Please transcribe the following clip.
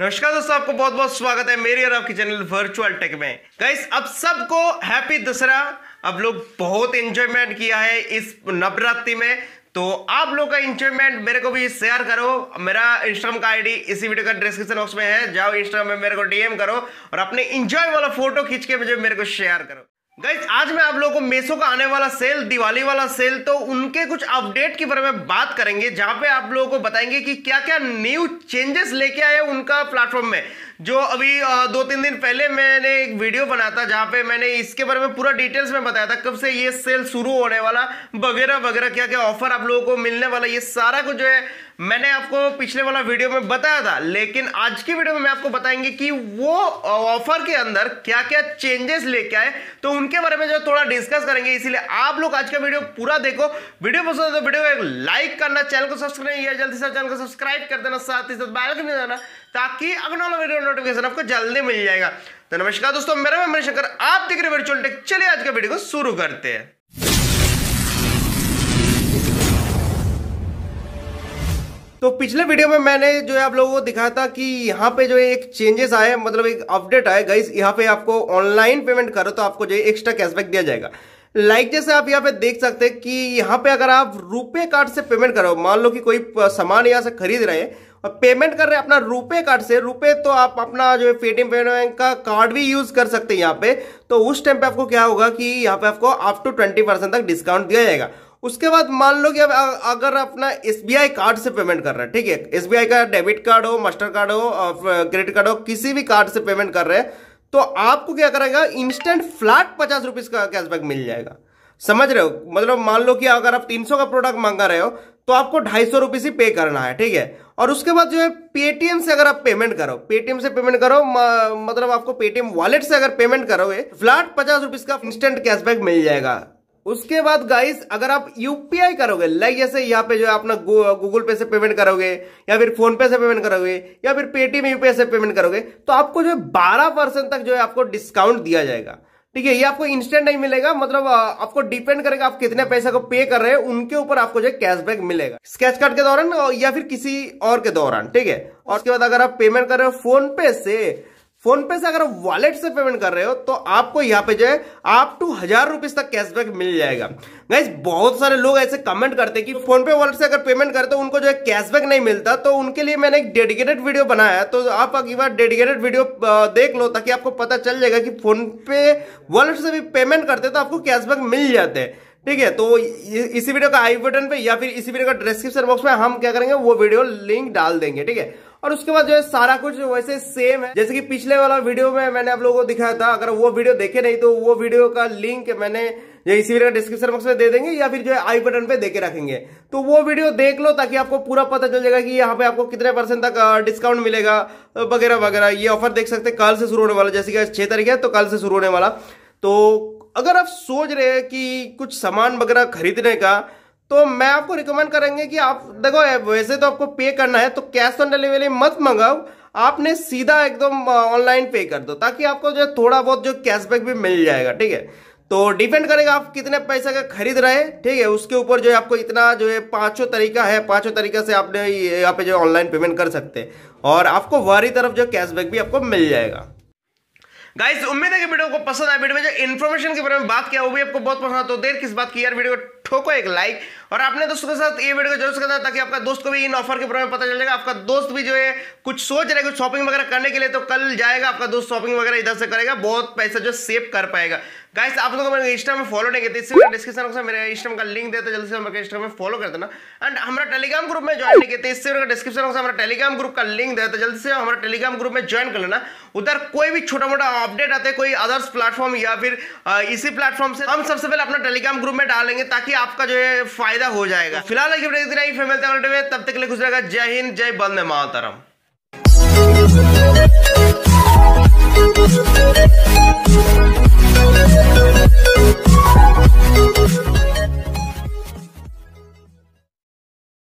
नमस्कार दोस्तों आपको बहुत बहुत स्वागत है मेरी और आपके चैनल वर्चुअल टेक में गाइस अब सबको हैप्पी दशहरा अब लोग बहुत एंजॉयमेंट किया है इस नवरात्रि में तो आप लोग का इंजॉयमेंट मेरे को भी शेयर करो मेरा इंस्टाग्राम का आईडी इसी वीडियो का डिस्क्रिप्शन बॉक्स में है जाओ इंस्टाग्राम में मेरे को डीएम करो और अपने इंजॉय वाला फोटो खींच के मुझे मेरे को शेयर करो गाइज आज मैं आप लोगों को मेसो का आने वाला सेल दिवाली वाला सेल तो उनके कुछ अपडेट के बारे में बात करेंगे जहां पे आप लोगों को बताएंगे कि क्या क्या न्यू चेंजेस लेके आए उनका प्लेटफॉर्म में जो अभी दो तीन दिन पहले मैंने एक वीडियो बनाया था जहाँ पे मैंने इसके बारे में पूरा डिटेल्स में बताया था कब से ये सेल शुरू होने वाला वगैरह वगैरह क्या क्या ऑफर आप लोगों को मिलने वाला ये सारा कुछ जो है मैंने आपको पिछले वाला वीडियो में बताया था लेकिन आज की वीडियो में मैं आपको बताएंगे कि वो ऑफर के अंदर क्या क्या चेंजेस लेके आए तो उनके बारे में जो थोड़ा डिस्कस करेंगे इसीलिए आप लोग आज का वीडियो पूरा देखो वीडियो पसंद तो वीडियो को लाइक करना चैनल को सब्सक्राइब जल्दी से चैनल को सब्सक्राइब कर देना साथ ही साथ बैल नहीं जाना ताकि वाला वीडियो नोटिफिकेशन आपको जल्दी मिल जाएगा तो नमस्कार दोस्तों मेरा नाम शंकर आप देख रहे वर्चुअल टेक चलिए आज के वीडियो को शुरू करते हैं तो पिछले वीडियो में मैंने जो है आप लोगों को दिखाया था कि यहाँ पे जो है एक चेंजेस आए मतलब एक अपडेट आए गई यहाँ पे आपको ऑनलाइन पेमेंट करो तो आपको जो है एक्स्ट्रा कैशबैक दिया जाएगा लाइक like जैसे आप यहाँ पे देख सकते हैं कि यहाँ पे अगर आप रुपए कार्ड से पेमेंट करो मान लो कि कोई सामान यहाँ से खरीद रहे हैं और पेमेंट कर रहे हैं अपना रुपए कार्ड से रुपए तो आप अपना जो है पेटीएम पेमेंट बैंक का कार्ड भी यूज कर सकते हैं यहाँ पे तो उस टाइम पे आपको क्या होगा कि यहाँ पे आपको अप टू ट्वेंटी परसेंट तक डिस्काउंट दिया जाएगा उसके बाद मान लो कि अगर अपना एस कार्ड से पेमेंट कर रहे हैं ठीक है एस का डेबिट कार्ड हो मास्टर कार्ड हो क्रेडिट कार्ड हो किसी भी कार्ड से पेमेंट कर रहे हैं तो आपको क्या करेगा इंस्टेंट फ्लैट पचास रुपीज का कैशबैक मिल जाएगा समझ रहे हो मतलब मान लो कि अगर आप 300 का प्रोडक्ट मांगा रहे हो तो आपको ढाई सौ रुपीज ही पे करना है ठीक है और उसके बाद जो है पेटीएम से अगर आप पेमेंट करो पेटीएम से पेमेंट करो मतलब आपको पेटीएम वॉलेट से अगर पेमेंट करोगे फ्लैट पचास रुपीज का इंस्टेंट कैशबैक मिल जाएगा उसके बाद गाइस अगर आप यूपीआई करोगे लाइक जैसे यहाँ पे जो है अपना गूगल पे से पेमेंट करोगे या फिर फोन पे से पेमेंट करोगे या फिर पेटीएम यूपीआई से पेमेंट करोगे तो आपको जो है बारह परसेंट तक जो है आपको डिस्काउंट दिया जाएगा ठीक है ये आपको इंस्टेंट नहीं मिलेगा मतलब आपको डिपेंड करेगा आप कितने पैसे को पे कर रहे हैं उनके ऊपर आपको जो कैशबैक मिलेगा स्केच कार्ड के दौरान या फिर किसी और के दौरान ठीक है और उसके बाद अगर आप पेमेंट कर रहे हो फोन पे से फोन पे से अगर वॉलेट से पेमेंट कर रहे हो तो आपको यहाँ पे जो है आप टू हजार रुपीज तक कैशबैक मिल जाएगा गाइस बहुत सारे लोग ऐसे कमेंट करते हैं कि फोन पे वॉलेट से अगर पेमेंट करते हो उनको जो है कैशबैक नहीं मिलता तो उनके लिए मैंने एक डेडिकेटेड वीडियो बनाया तो आप अगली बार डेडिकेटेड वीडियो देख लो ताकि आपको पता चल जाएगा कि फोन पे वॉलेट से भी पेमेंट करते तो आपको कैशबैक मिल जाते हैं ठीक है तो इसी वीडियो का आई बटन पे या फिर इसी वीडियो का डिस्क्रिप्शन बॉक्स में हम क्या करेंगे वो वीडियो लिंक डाल देंगे ठीक है और उसके बाद जो है सारा कुछ वैसे सेम है जैसे कि पिछले वाला वीडियो में मैंने आप लोगों को दिखाया था अगर वो वीडियो देखे नहीं तो वो वीडियो का लिंक मैंने या इसी वीडियो डिस्क्रिप्शन बॉक्स में दे देंगे या फिर जो है आई बटन पे देके रखेंगे तो वो वीडियो देख लो ताकि आपको पूरा पता चल जाएगा कि यहाँ पे आपको कितने परसेंट तक डिस्काउंट मिलेगा वगैरह वगैरह ये ऑफर देख सकते हैं कल से शुरू होने वाला जैसे कि छह तारीख है तो कल से शुरू होने वाला तो अगर आप सोच रहे हैं कि कुछ सामान वगैरह खरीदने का तो मैं आपको रिकमेंड करेंगे कि आप देखो वैसे तो आपको पे करना है तो कैश ऑन डिलीवरी मत मंगाओ आपने सीधा एकदम ऑनलाइन पे कर दो ताकि आपको जो थोड़ा बहुत जो कैशबैक भी मिल जाएगा ठीक है तो डिपेंड करेगा आप कितने पैसे का खरीद रहे ठीक है उसके ऊपर जो है आपको इतना जो है पांचों तरीका है पांचों तरीका से आपने यहाँ पे जो ऑनलाइन पेमेंट कर सकते हैं और आपको वारी तरफ जो कैशबैक भी आपको मिल जाएगा गाइस उम्मीद है कि वीडियो को पसंद आया वीडियो में जो इन्फॉर्मेशन के बारे में बात किया वो भी आपको बहुत पसंद तो देर किस बात की यार वीडियो ठोको एक लाइक और आपने दोस्तों के साथ ये वीडियो को जरूर करना ताकि आपका दोस्त को भी इन ऑफर के बारे में पता चल जाएगा आपका दोस्त भी जो है कुछ सोच रहे कुछ शॉपिंग वगैरह करने के लिए तो कल जाएगा आपका दोस्त शॉपिंग वगैरह इधर से करेगा बहुत पैसा जो सेव कर पाएगा गाइस आप लोगों को मेरे इंस्टा में फॉलो नहीं करते इसलिए डिस्क्रिप्शन बॉक्स में मेरे इंस्टा का लिंक देते जल्दी से मेरे इंस्टाम में फॉलो कर देना एंड हमारा टेलीग्राम ग्रुप में ज्वाइन नहीं करते इससे डिस्क्रिप्शन बॉक्स में हमारा टेलीग्राम ग्रुप का लिंक देते तो जल्दी से हमारा टेलीग्राम ग्रुप में ज्वाइन कर लेना उधर कोई भी छोटा मोटा अपडेट आते कोई अदर्स प्लेटफॉर्म या फिर इसी प्लेटफॉर्म से हम सबसे पहले अपना टेलीग्राम ग्रुप में डालेंगे ताकि आपका जो है फायदा हो जाएगा तो फिलहाल तब तक के लिए गुजरेगा जय हिंद जय बंद मातरम